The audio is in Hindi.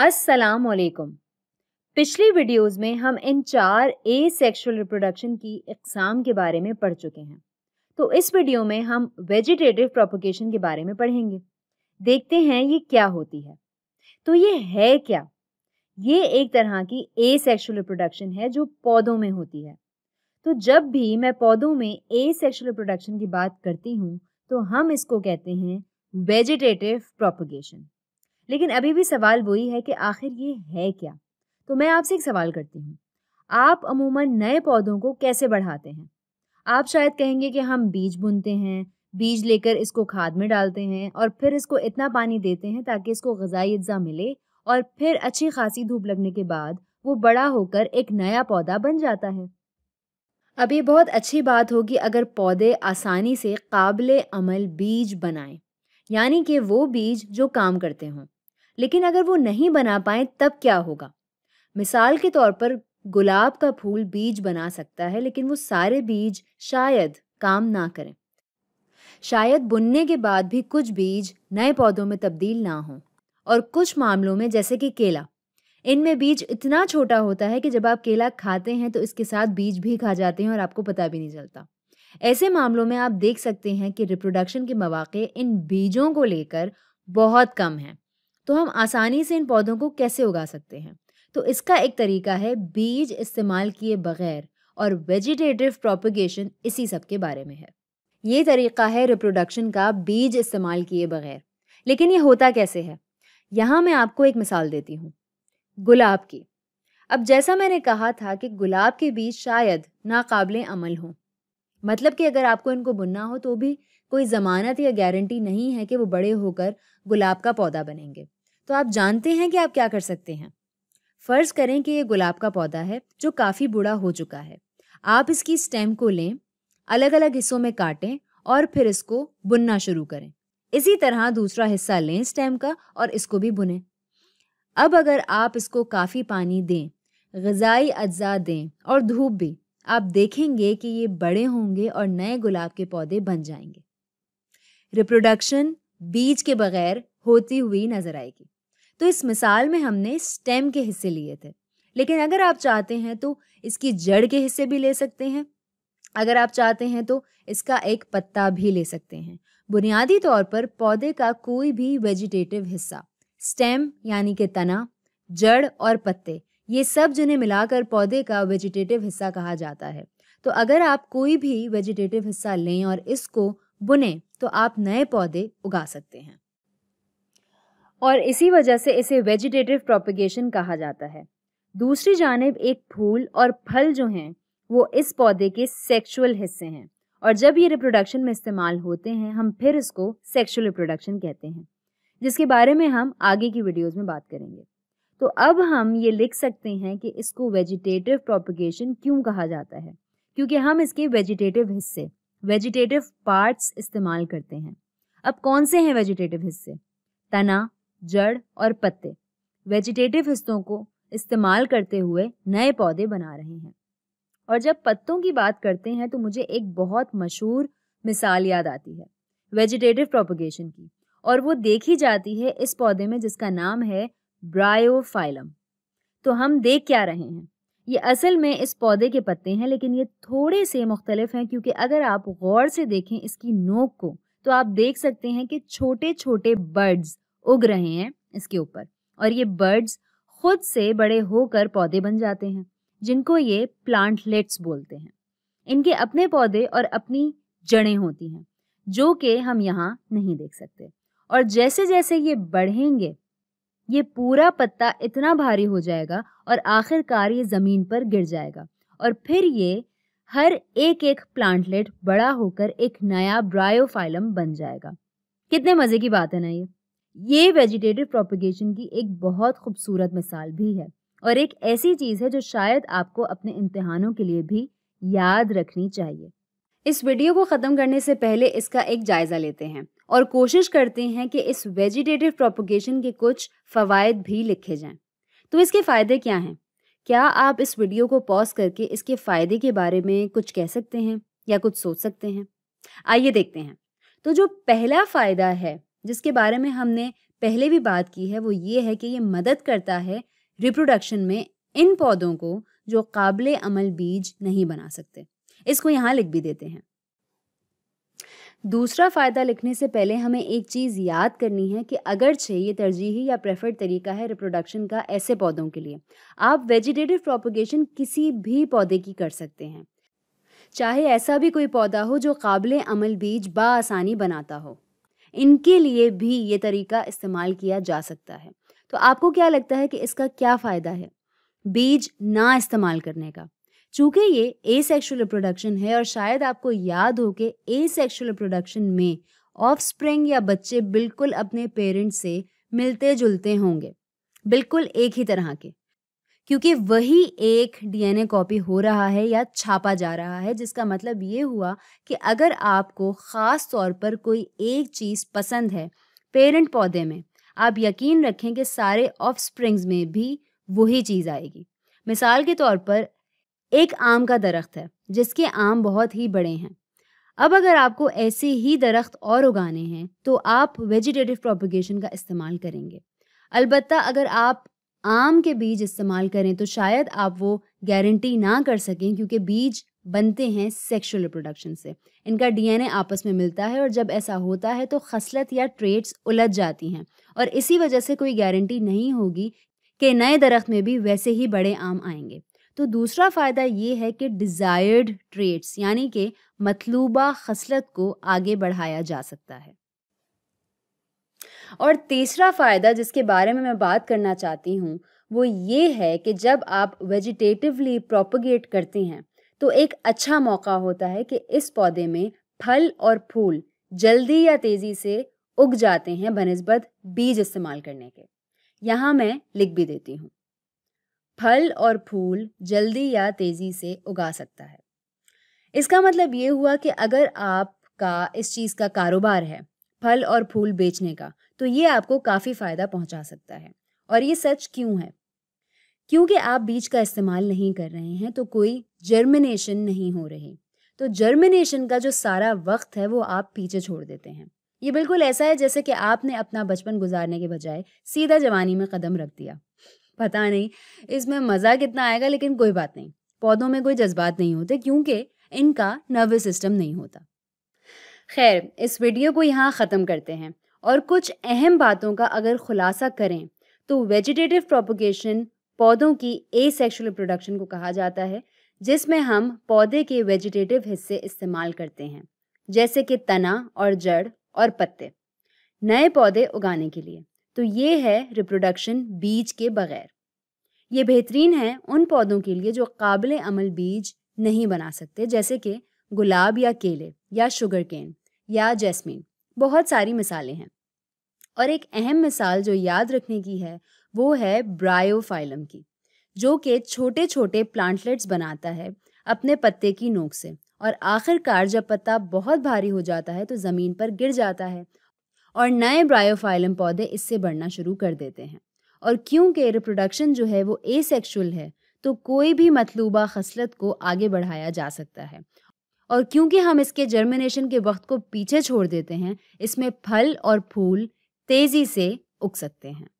अस्सलाम वालेकुम पिछली वीडियोस में हम इन चार ए सेक्शुअल रिप्रोडक्शन की इकसाम के बारे में पढ़ चुके हैं तो इस वीडियो में हम वेजिटेटिव प्रोपोगेशन के बारे में पढ़ेंगे देखते हैं ये क्या होती है तो ये है क्या ये एक तरह की ए सेक्शुअल रिप्रोडक्शन है जो पौधों में होती है तो जब भी मैं पौधों में ए सेक्शुअल रिप्रोडक्शन की बात करती हूँ तो हम इसको कहते हैं वेजिटेटिव प्रोपोगेशन लेकिन अभी भी सवाल वही है कि आखिर ये है क्या तो मैं आपसे एक सवाल करती हूँ आप अमूमन नए पौधों को कैसे बढ़ाते हैं आप शायद कहेंगे कि हम बीज बुनते हैं बीज लेकर इसको खाद में डालते हैं और फिर इसको इतना पानी देते हैं ताकि इसको गजाई अज्जा मिले और फिर अच्छी खासी धूप लगने के बाद वो बड़ा होकर एक नया पौधा बन जाता है अब ये बहुत अच्छी बात होगी अगर पौधे आसानी से काबिल अमल बीज बनाएं यानी कि वो बीज जो काम करते हों लेकिन अगर वो नहीं बना पाए तब क्या होगा मिसाल के तौर पर गुलाब का फूल बीज बना सकता है लेकिन वो सारे बीज शायद काम ना करें शायद बुनने के बाद भी कुछ बीज नए पौधों में तब्दील ना हों और कुछ मामलों में जैसे कि केला इनमें बीज इतना छोटा होता है कि जब आप केला खाते हैं तो इसके साथ बीज भी खा जाते हैं और आपको पता भी नहीं चलता ऐसे मामलों में आप देख सकते हैं कि रिप्रोडक्शन के मौाक़े इन बीजों को लेकर बहुत कम हैं तो हम आसानी से इन पौधों को कैसे उगा सकते हैं तो इसका एक तरीका है बीज इस्तेमाल किए बगैर और वेजिटेटिव प्रोपिगेशन इसी सब के बारे में है ये तरीका है रिप्रोडक्शन का बीज इस्तेमाल किए बगैर लेकिन ये होता कैसे है यहाँ मैं आपको एक मिसाल देती हूँ गुलाब की अब जैसा मैंने कहा था कि गुलाब के बीज शायद नाकबिल अमल हों मतलब कि अगर आपको इनको बुनना हो तो भी कोई ज़मानत या गारंटी नहीं है कि वो बड़े होकर गुलाब का पौधा बनेंगे तो आप जानते हैं कि आप क्या कर सकते हैं फ़र्ज करें कि ये गुलाब का पौधा है जो काफ़ी बूढ़ा हो चुका है आप इसकी स्टेम को लें अलग अलग हिस्सों में काटें और फिर इसको बुनना शुरू करें इसी तरह दूसरा हिस्सा लें स्टेम का और इसको भी बुनें अब अगर आप इसको काफ़ी पानी दें गज़ाई अज्जा दें और धूप भी आप देखेंगे कि ये बड़े होंगे और नए गुलाब के पौधे बन जाएंगे रिप्रोडक्शन बीज के बगैर होती हुई नजर आएगी तो इस मिसाल में हमने स्टेम के हिस्से लिए थे लेकिन अगर आप चाहते हैं तो इसकी जड़ के हिस्से भी ले सकते हैं अगर आप चाहते हैं तो इसका एक पत्ता भी ले सकते हैं बुनियादी तौर पर पौधे का कोई भी वेजिटेटिव हिस्सा स्टेम यानी कि तना जड़ और पत्ते ये सब जिन्हें मिलाकर पौधे का वेजिटेटिव हिस्सा कहा जाता है तो अगर आप कोई भी वेजिटेटिव हिस्सा लें और इसको बुने तो आप नए पौधे उगा सकते हैं और इसी वजह से इसे वेजिटेटिव प्रोपिगेशन कहा जाता है दूसरी जानब एक फूल और फल जो हैं वो इस पौधे के सेक्सुअल हिस्से हैं और जब ये रिप्रोडक्शन में इस्तेमाल होते हैं हम फिर इसको सेक्सुअल रिप्रोडक्शन कहते हैं जिसके बारे में हम आगे की वीडियोस में बात करेंगे तो अब हम ये लिख सकते हैं कि इसको वेजिटेटिव प्रोपिगेशन क्यों कहा जाता है क्योंकि हम इसके वेजिटेटिव हिस्से वेजिटेटिव पार्ट्स इस्तेमाल करते हैं अब कौन से हैं वेजिटेटिव हिस्से तना जड़ और पत्ते वेजिटेटिव हिस्सों को इस्तेमाल करते हुए नए पौधे बना रहे हैं और जब पत्तों की बात करते हैं तो मुझे एक बहुत मशहूर मिसाल याद आती है वेजिटेटिव प्रोपोगेशन की और वो देखी जाती है इस पौधे में जिसका नाम है ब्रायोफाइलम तो हम देख क्या रहे हैं ये असल में इस पौधे के पत्ते हैं लेकिन ये थोड़े से मुख्तलिफ हैं क्योंकि अगर आप गौर से देखें इसकी नोक को तो आप देख सकते हैं कि छोटे छोटे बर्ड्स उग रहे हैं इसके ऊपर और ये बर्ड्स खुद से बड़े होकर पौधे बन जाते हैं जिनको ये प्लांटलेट्स बोलते हैं इनके अपने पौधे और अपनी जड़ें होती हैं जो कि हम यहाँ नहीं देख सकते और जैसे जैसे ये बढ़ेंगे ये पूरा पत्ता इतना भारी हो जाएगा और आखिरकार ये ज़मीन पर गिर जाएगा और फिर ये हर एक एक प्लांटलेट बड़ा होकर एक नया ब्रायोफाइलम बन जाएगा कितने मज़े की बात है ना ये ये वेजिटेटिव प्रोपिगेशन की एक बहुत खूबसूरत मिसाल भी है और एक ऐसी चीज़ है जो शायद आपको अपने इम्तहानों के लिए भी याद रखनी चाहिए इस वीडियो को ख़त्म करने से पहले इसका एक जायज़ा लेते हैं और कोशिश करते हैं कि इस वेजिटेटिव प्रोपोगेशन के कुछ फ़वाद भी लिखे जाएं तो इसके फ़ायदे क्या हैं क्या आप इस वीडियो को पॉज करके इसके फ़ायदे के बारे में कुछ कह सकते हैं या कुछ सोच सकते हैं आइए देखते हैं तो जो पहला फ़ायदा है जिसके बारे में हमने पहले भी बात की है वो ये है कि ये मदद करता है रिप्रोडक्शन में इन पौधों को जो काबिल अमल बीज नहीं बना सकते इसको यहाँ लिख भी देते हैं दूसरा फ़ायदा लिखने से पहले हमें एक चीज़ याद करनी है कि अगर छह ये तरजीही या प्रेफर्ड तरीका है रिप्रोडक्शन का ऐसे पौधों के लिए आप वेजिटेटिव प्रोपोगेशन किसी भी पौधे की कर सकते हैं चाहे ऐसा भी कोई पौधा हो जो काबिल अमल बीज बासानी बनाता हो इनके लिए भी ये तरीका इस्तेमाल किया जा सकता है तो आपको क्या लगता है कि इसका क्या फ़ायदा है बीज ना इस्तेमाल करने का चूंकि ये ए सेक्शुअल रिप्रोडक्शन है और शायद आपको याद हो कि ए सेक्शुअल रिप्रोडक्शन में ऑफस्प्रिंग या बच्चे बिल्कुल अपने पेरेंट्स से मिलते जुलते होंगे बिल्कुल एक ही तरह के क्योंकि वही एक डीएनए कॉपी हो रहा है या छापा जा रहा है जिसका मतलब ये हुआ कि अगर आपको ख़ास तौर पर कोई एक चीज़ पसंद है पेरेंट पौधे में आप यकीन रखें कि सारे ऑफ स्प्रिंग्स में भी वही चीज़ आएगी मिसाल के तौर पर एक आम का दरख्त है जिसके आम बहुत ही बड़े हैं अब अगर आपको ऐसे ही दरख्त और उगाने हैं तो आप वेजिटेटिव प्रोपिगेशन का इस्तेमाल करेंगे अलबत् अगर आप आम के बीज इस्तेमाल करें तो शायद आप वो गारंटी ना कर सकें क्योंकि बीज बनते हैं सेक्सुअल रिप्रोडक्शन से इनका डीएनए आपस में मिलता है और जब ऐसा होता है तो खसलत या ट्रेड्स उलझ जाती हैं और इसी वजह से कोई गारंटी नहीं होगी कि नए दरख्त में भी वैसे ही बड़े आम आएंगे तो दूसरा फ़ायदा ये है कि डिज़ायर्ड ट्रेट्स यानी कि मतलूबा खसलत को आगे बढ़ाया जा सकता है और तीसरा फ़ायदा जिसके बारे में मैं बात करना चाहती हूँ वो ये है कि जब आप वेजिटेटिवली प्रोपगेट करते हैं तो एक अच्छा मौका होता है कि इस पौधे में फल और फूल जल्दी या तेज़ी से उग जाते हैं बनस्बत बीज इस्तेमाल करने के यहाँ मैं लिख भी देती हूँ फल और फूल जल्दी या तेज़ी से उगा सकता है इसका मतलब ये हुआ कि अगर आपका इस चीज़ का कारोबार है फल और फूल बेचने का तो ये आपको काफ़ी फ़ायदा पहुंचा सकता है और ये सच क्यों है क्योंकि आप बीज का इस्तेमाल नहीं कर रहे हैं तो कोई जर्मिनेशन नहीं हो रही तो जर्मिनेशन का जो सारा वक्त है वो आप पीछे छोड़ देते हैं ये बिल्कुल ऐसा है जैसे कि आपने अपना बचपन गुजारने के बजाय सीधा जवानी में कदम रख दिया पता नहीं इसमें मज़ा कितना आएगा लेकिन कोई बात नहीं पौधों में कोई जज्बात नहीं होते क्योंकि इनका नर्वस सिस्टम नहीं होता खैर इस वीडियो को यहाँ ख़त्म करते हैं और कुछ अहम बातों का अगर खुलासा करें तो वेजिटेटिव प्रोपोगेशन पौधों की ए सेक्शुअल प्रोडक्शन को कहा जाता है जिसमें हम पौधे के वेजिटेटिव हिस्से इस्तेमाल करते हैं जैसे कि तना और जड़ और पत्ते नए पौधे उगाने के लिए तो ये है रिप्रोडक्शन बीज के बगैर ये बेहतरीन है उन पौधों के लिए जो काबिल अमल बीज नहीं बना सकते जैसे कि गुलाब या केले या शुगर केन या जैस्मीन बहुत सारी मिसालें हैं और एक अहम मिसाल जो याद रखने की है वो है ब्रायोफाइलम की जो कि छोटे छोटे प्लांटलेट्स बनाता है अपने पत्ते की नोक से और आखिरकार जब पत्ता बहुत भारी हो जाता है तो ज़मीन पर गिर जाता है और नए ब्रायोफाइलम पौधे इससे बढ़ना शुरू कर देते हैं और क्योंकि रिप्रोडक्शन जो है वो एसेक्सुअल है तो कोई भी मतलूबा खसलत को आगे बढ़ाया जा सकता है और क्योंकि हम इसके जर्मिनेशन के वक्त को पीछे छोड़ देते हैं इसमें फल और फूल तेज़ी से उग सकते हैं